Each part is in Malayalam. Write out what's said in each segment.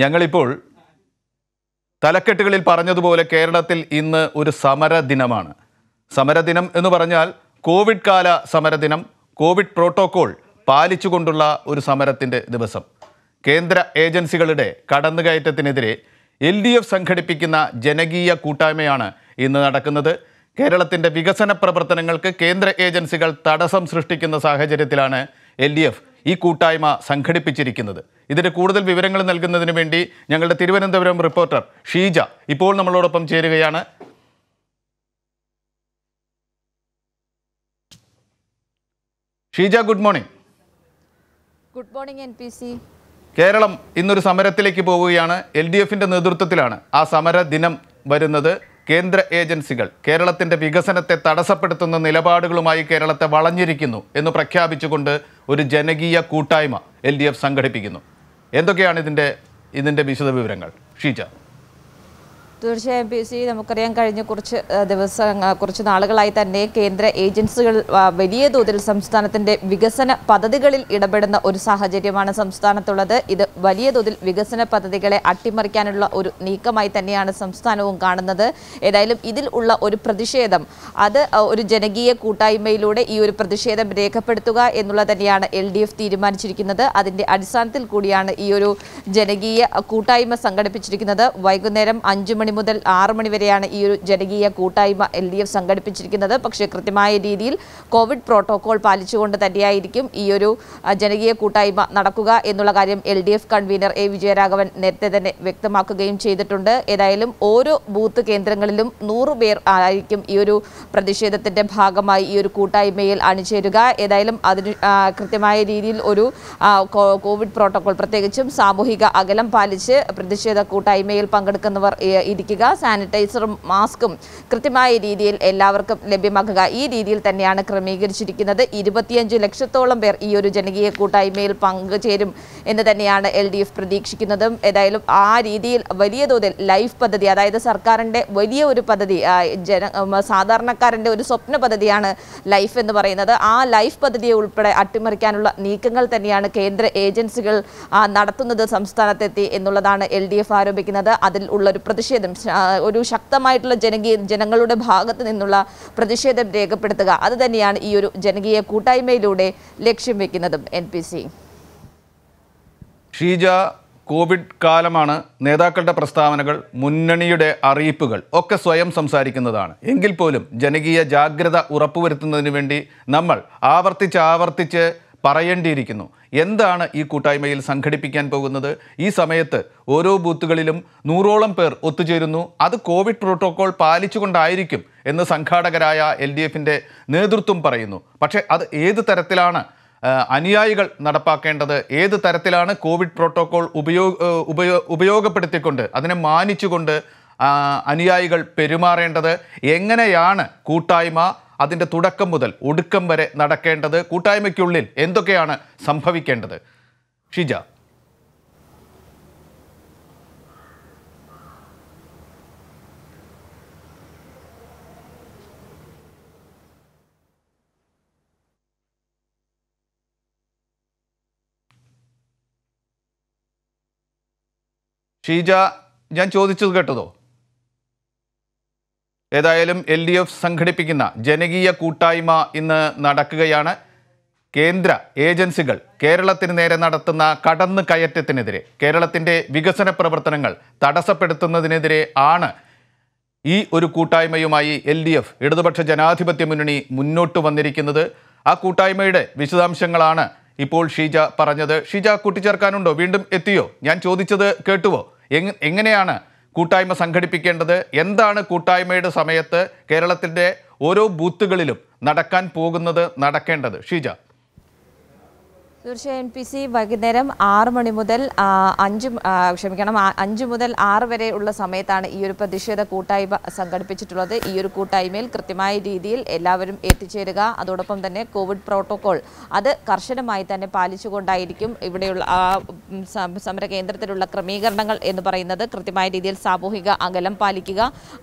ഞങ്ങളിപ്പോൾ തലക്കെട്ടുകളിൽ പറഞ്ഞതുപോലെ കേരളത്തിൽ ഇന്ന് ഒരു സമരദിനമാണ് സമരദിനം എന്ന് പറഞ്ഞാൽ കോവിഡ് കാല സമരദിനം കോവിഡ് പ്രോട്ടോകോൾ പാലിച്ചുകൊണ്ടുള്ള ഒരു സമരത്തിൻ്റെ ദിവസം കേന്ദ്ര ഏജൻസികളുടെ കടന്നുകയറ്റത്തിനെതിരെ എൽ ഡി എഫ് സംഘടിപ്പിക്കുന്ന ജനകീയ കൂട്ടായ്മയാണ് ഇന്ന് നടക്കുന്നത് കേരളത്തിൻ്റെ വികസന പ്രവർത്തനങ്ങൾക്ക് കേന്ദ്ര ഏജൻസികൾ തടസ്സം സൃഷ്ടിക്കുന്ന സാഹചര്യത്തിലാണ് എൽ ഈ കൂട്ടായ്മ സംഘടിപ്പിച്ചിരിക്കുന്നത് ഇതിൻ്റെ കൂടുതൽ വിവരങ്ങൾ നൽകുന്നതിന് വേണ്ടി ഞങ്ങളുടെ തിരുവനന്തപുരം റിപ്പോർട്ടർ ഷീജ ഇപ്പോൾ നമ്മളോടൊപ്പം ചേരുകയാണ് Sheeja good morning good morning N P C Keralam ഇന്നൊരു സമരത്തിലേക്ക് പോവുകയാണ് എൽ ഡി എഫിൻ്റെ നേതൃത്വത്തിലാണ് ആ സമര ദിനം വരുന്നത് കേന്ദ്ര ഏജൻസികൾ കേരളത്തിൻ്റെ വികസനത്തെ തടസ്സപ്പെടുത്തുന്ന നിലപാടുകളുമായി കേരളത്തെ വളഞ്ഞിരിക്കുന്നു എന്ന് പ്രഖ്യാപിച്ചുകൊണ്ട് ഒരു ജനകീയ കൂട്ടായ്മ എൽ ഡി എഫ് സംഘടിപ്പിക്കുന്നു എന്തൊക്കെയാണ് ഇതിൻ്റെ ഇതിൻ്റെ വിശദ വിവരങ്ങൾ ഷീജ തീർച്ചയായും പി സി നമുക്കറിയാം കഴിഞ്ഞ കുറച്ച് ദിവസം കുറച്ച് നാളുകളായി തന്നെ കേന്ദ്ര ഏജൻസികൾ വലിയ തോതിൽ സംസ്ഥാനത്തിന്റെ വികസന പദ്ധതികളിൽ ഇടപെടുന്ന ഒരു സാഹചര്യമാണ് സംസ്ഥാനത്തുള്ളത് ഇത് വലിയ തോതിൽ വികസന പദ്ധതികളെ അട്ടിമറിക്കാനുള്ള ഒരു നീക്കമായി തന്നെയാണ് സംസ്ഥാനവും കാണുന്നത് ഏതായാലും ഇതിൽ ഉള്ള ഒരു പ്രതിഷേധം അത് ഒരു ജനകീയ കൂട്ടായ്മയിലൂടെ ഈ ഒരു പ്രതിഷേധം രേഖപ്പെടുത്തുക എന്നുള്ളത് തന്നെയാണ് എൽ ഡി എഫ് തീരുമാനിച്ചിരിക്കുന്നത് അതിന്റെ അടിസ്ഥാനത്തിൽ കൂടിയാണ് ഈ ഒരു ജനകീയ കൂട്ടായ്മ സംഘടിപ്പിച്ചിരിക്കുന്നത് വൈകുന്നേരം അഞ്ചു മണി മണി മുതൽ ആറ് മണി വരെയാണ് ഈ ഒരു ജനകീയ കൂട്ടായ്മ എൽ ഡി എഫ് സംഘടിപ്പിച്ചിരിക്കുന്നത് പക്ഷേ കൃത്യമായ രീതിയിൽ കോവിഡ് പ്രോട്ടോകോൾ പാലിച്ചുകൊണ്ട് തന്നെയായിരിക്കും ഈ ഒരു ജനകീയ കൂട്ടായ്മ നടക്കുക എന്നുള്ള കാര്യം L D F convenor A Vijayaraghavan നേരത്തെ തന്നെ വ്യക്തമാക്കുകയും ചെയ്തിട്ടുണ്ട് ഏതായാലും ഓരോ ബൂത്ത് കേന്ദ്രങ്ങളിലും നൂറ് പേർ ആയിരിക്കും ഈ ഒരു പ്രതിഷേധത്തിന്റെ ഭാഗമായി ഈ ഒരു കൂട്ടായ്മയിൽ അണിചേരുക ഏതായാലും അതിന് കൃത്യമായ രീതിയിൽ ഒരു കോവിഡ് പ്രോട്ടോകോൾ പ്രത്യേകിച്ചും സാമൂഹിക അകലം പാലിച്ച് പ്രതിഷേധ കൂട്ടായ്മയിൽ പങ്കെടുക്കുന്നവർ ഇരിക്കുക സാനിറ്റൈസറും മാസ്കും കൃത്യമായ രീതിയിൽ എല്ലാവർക്കും ലഭ്യമാക്കുക ഈ രീതിയിൽ തന്നെയാണ് ക്രമീകരിച്ചിരിക്കുന്നത് ഇരുപത്തിയഞ്ച് ലക്ഷത്തോളം പേർ ഈ ഒരു ജനകീയ കൂട്ടായ്മയിൽ പങ്കുചേരും എന്ന് തന്നെയാണ് എൽ ഡി എഫ് പ്രതീക്ഷിക്കുന്നതും ഏതായാലും ആ രീതിയിൽ വലിയ തോതിൽ ലൈഫ് പദ്ധതി അതായത് സർക്കാരിൻ്റെ വലിയ ഒരു പദ്ധതി ജന സാധാരണക്കാരൻ്റെ ഒരു സ്വപ്ന പദ്ധതിയാണ് ലൈഫ് എന്ന് പറയുന്നത് ആ ലൈഫ് പദ്ധതിയെ ഉൾപ്പെടെ അട്ടിമറിക്കാനുള്ള നീക്കങ്ങൾ തന്നെയാണ് കേന്ദ്ര ഏജൻസികൾ നടത്തുന്നത് സംസ്ഥാനത്തെത്തി എന്നുള്ളതാണ് എൽ ഡി എഫ് ആരോപിക്കുന്നത് അതിൽ ഉള്ളൊരു പ്രതിഷേധം പ്രതിഷേധം ഒരു ശക്തമായിട്ടുള്ള ജനകീയ ജനങ്ങളുടെ ഭാഗത്ത് നിന്നുള്ള പ്രതിഷേധം രേഖപ്പെടുത്തുക അത് തന്നെയാണ് ഈ ഒരു ജനകീയ കൂട്ടായ്മയിലൂടെ ലക്ഷ്യം വെക്കുന്നതും N P C Sheeja covid കാലമാണ് നേതാക്കളുടെ പ്രസ്താവനകൾ മുന്നണിയുടെ അറിയിപ്പുകൾ ഒക്കെ സ്വയം സംസാരിക്കുന്നതാണ് എങ്കിൽ പോലും ജനകീയ ജാഗ്രത ഉറപ്പുവരുത്തുന്നതിന് വേണ്ടി നമ്മൾ ആവർത്തിച്ച് ആവർത്തിച്ച് പറയേണ്ടിയിരിക്കുന്നു എന്താണ് ഈ കൂട്ടായ്മയിൽ സംഘടിപ്പിക്കാൻ പോകുന്നത് ഈ സമയത്ത് ഓരോ ബൂത്തുകളിലും നൂറോളം പേർ ഒത്തുചേരുന്നു അത് കോവിഡ് പ്രോട്ടോകോൾ പാലിച്ചുകൊണ്ടായിരിക്കും എന്ന് സംഘാടകരായ എൽ ഡി എഫിൻ്റെ നേതൃത്വം പറയുന്നു പക്ഷേ അത് ഏത് തരത്തിലാണ് അനുയായികൾ നടപ്പാക്കേണ്ടത് ഏത് തരത്തിലാണ് കോവിഡ് പ്രോട്ടോകോൾ ഉപയോഗ ഉപയോ ഉപയോഗപ്പെടുത്തിക്കൊണ്ട് അതിനെ മാനിച്ചുകൊണ്ട് അനുയായികൾ പെരുമാറേണ്ടത് എങ്ങനെയാണ് കൂട്ടായ്മ അതിൻ്റെ തുടക്കം മുതൽ ഒടുക്കം വരെ നടക്കേണ്ടത് കൂട്ടായ്മയ്ക്കുള്ളിൽ എന്തൊക്കെയാണ് സംഭവിക്കേണ്ടത് ഷിജ ഷീജ ഞാൻ ചോദിച്ചത് കേട്ടതോ ഏതായാലും എൽ ഡി എഫ് സംഘടിപ്പിക്കുന്ന ജനകീയ കൂട്ടായ്മ ഇന്ന് നടക്കുകയാണ് കേന്ദ്ര ഏജൻസികൾ കേരളത്തിന് നേരെ നടത്തുന്ന കടന്നു കയറ്റത്തിനെതിരെ കേരളത്തിൻ്റെ വികസന പ്രവർത്തനങ്ങൾ തടസ്സപ്പെടുത്തുന്നതിനെതിരെ ആണ് ഈ ഒരു കൂട്ടായ്മയുമായി എൽ ഡി എഫ് ഇടതുപക്ഷ ജനാധിപത്യ മുന്നണി മുന്നോട്ട് വന്നിരിക്കുന്നത് ആ കൂട്ടായ്മയുടെ വിശദാംശങ്ങളാണ് ഇപ്പോൾ ഷീജ പറഞ്ഞത് ഷീജ കൂട്ടിച്ചേർക്കാനുണ്ടോ വീണ്ടും എത്തിയോ ഞാൻ ചോദിച്ചത് കേട്ടുവോ എങ്ങനെയാണ് കൂട്ടായ്മ സംഘടിപ്പിക്കേണ്ടത് എന്താണ് കൂട്ടായ്മയുടെ സമയത്ത് കേരളത്തിൻ്റെ ഓരോ ബൂത്തുകളിലും നടക്കാൻ പോകുന്നത് നടക്കേണ്ടത് ഷീജ തീർച്ചയായും പി സി വൈകുന്നേരം ആറ് മണി മുതൽ അഞ്ച് ക്ഷമിക്കണം അഞ്ച് മുതൽ ആറ് വരെ ഉള്ള സമയത്താണ് ഈ ഒരു പ്രതിഷേധ കൂട്ടായ്മ സംഘടിപ്പിച്ചിട്ടുള്ളത് ഈ ഒരു കൂട്ടായ്മയിൽ കൃത്യമായ രീതിയിൽ എല്ലാവരും എത്തിച്ചേരുക അതോടൊപ്പം തന്നെ കോവിഡ് പ്രോട്ടോകോൾ അത് കർശനമായി തന്നെ പാലിച്ചുകൊണ്ടായിരിക്കും ഇവിടെയുള്ള സമര കേന്ദ്രത്തിലുള്ള ക്രമീകരണങ്ങൾ എന്ന് പറയുന്നത് കൃത്യമായ രീതിയിൽ സാമൂഹിക അകലം പാലിക്കുക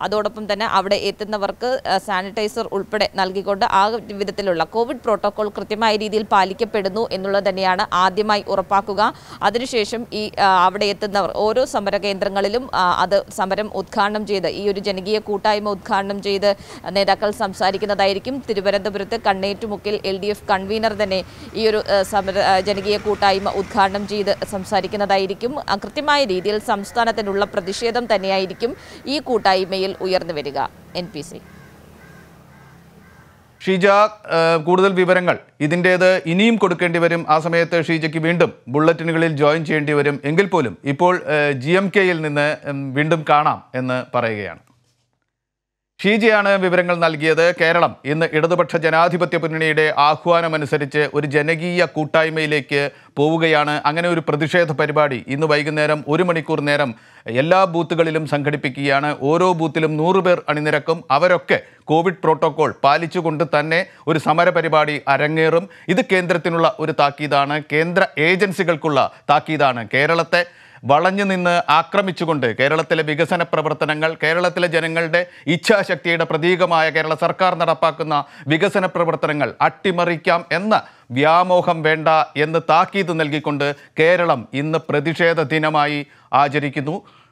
അതോടൊപ്പം തന്നെ അവിടെ എത്തുന്നവർക്ക് സാനിറ്റൈസർ ഉൾപ്പെടെ നൽകിക്കൊണ്ട് ആ വിധത്തിലുള്ള കോവിഡ് പ്രോട്ടോകോൾ കൃത്യമായ രീതിയിൽ പാലിക്കപ്പെടുന്നു എന്നുള്ളത് തന്നെയാണ് ആദ്യമായി ഉറപ്പാക്കുക അതിനുശേഷം ഈ അവിടെ എത്തുന്നവർ ഓരോ സമര കേന്ദ്രങ്ങളിലും അത് സമരം ഉദ്ഘാടനം ചെയ്ത് ഈ ഒരു ജനകീയ കൂട്ടായ്മ ഉദ്ഘാടനം ചെയ്ത് നേതാക്കൾ സംസാരിക്കുന്നതായിരിക്കും തിരുവനന്തപുരത്ത് കണ്ണേറ്റുമുക്കിൽ എൽ ഡി എഫ് കൺവീനർ തന്നെ ഈ ഒരു സമര ജനകീയ കൂട്ടായ്മ ഉദ്ഘാടനം ചെയ്ത് സംസാരിക്കുന്നതായിരിക്കും കൃത്യമായ രീതിയിൽ സംസ്ഥാനത്തിനുള്ള പ്രതിഷേധം തന്നെയായിരിക്കും ഈ കൂട്ടായ്മയിൽ ഉയർന്നു വരിക എൻ പി സി ഷീജ കൂടുതൽ വിവരങ്ങൾ ഇതിൻ്റേത് ഇനിയും കൊടുക്കേണ്ടി വരും ആ സമയത്ത് ഷീജയ്ക്ക് വീണ്ടും ബുള്ളറ്റിനുകളിൽ ജോയിൻ ചെയ്യേണ്ടി വരും എങ്കിൽ പോലും ഇപ്പോൾ ജി നിന്ന് വീണ്ടും കാണാം എന്ന് പറയുകയാണ് ഷീജയാണ് വിവരങ്ങൾ നൽകിയത് കേരളം ഇന്ന് ഇടതുപക്ഷ ജനാധിപത്യ മുന്നണിയുടെ ആഹ്വാനമനുസരിച്ച് ഒരു ജനകീയ കൂട്ടായ്മയിലേക്ക് പോവുകയാണ് അങ്ങനെ ഒരു പ്രതിഷേധ പരിപാടി ഇന്ന് വൈകുന്നേരം ഒരു മണിക്കൂർ നേരം എല്ലാ ബൂത്തുകളിലും സംഘടിപ്പിക്കുകയാണ് ഓരോ ബൂത്തിലും നൂറുപേർ പേർ അണിനിരക്കും അവരൊക്കെ കോവിഡ് പ്രോട്ടോകോൾ പാലിച്ചുകൊണ്ട് തന്നെ ഒരു സമരപരിപാടി അരങ്ങേറും ഇത് കേന്ദ്രത്തിനുള്ള ഒരു താക്കീതാണ് കേന്ദ്ര ഏജൻസികൾക്കുള്ള താക്കീതാണ് കേരളത്തെ വളഞ്ഞു നിന്ന് ആക്രമിച്ചുകൊണ്ട് കേരളത്തിലെ വികസന പ്രവർത്തനങ്ങൾ കേരളത്തിലെ ജനങ്ങളുടെ ഇച്ഛാശക്തിയുടെ പ്രതീകമായ കേരള സർക്കാർ നടപ്പാക്കുന്ന വികസന പ്രവർത്തനങ്ങൾ അട്ടിമറിക്കാം എന്ന വ്യാമോഹം വേണ്ട എന്ന് താക്കീത് നൽകിക്കൊണ്ട് കേരളം ഇന്ന് പ്രതിഷേധ ദിനമായി ആചരിക്കുന്നു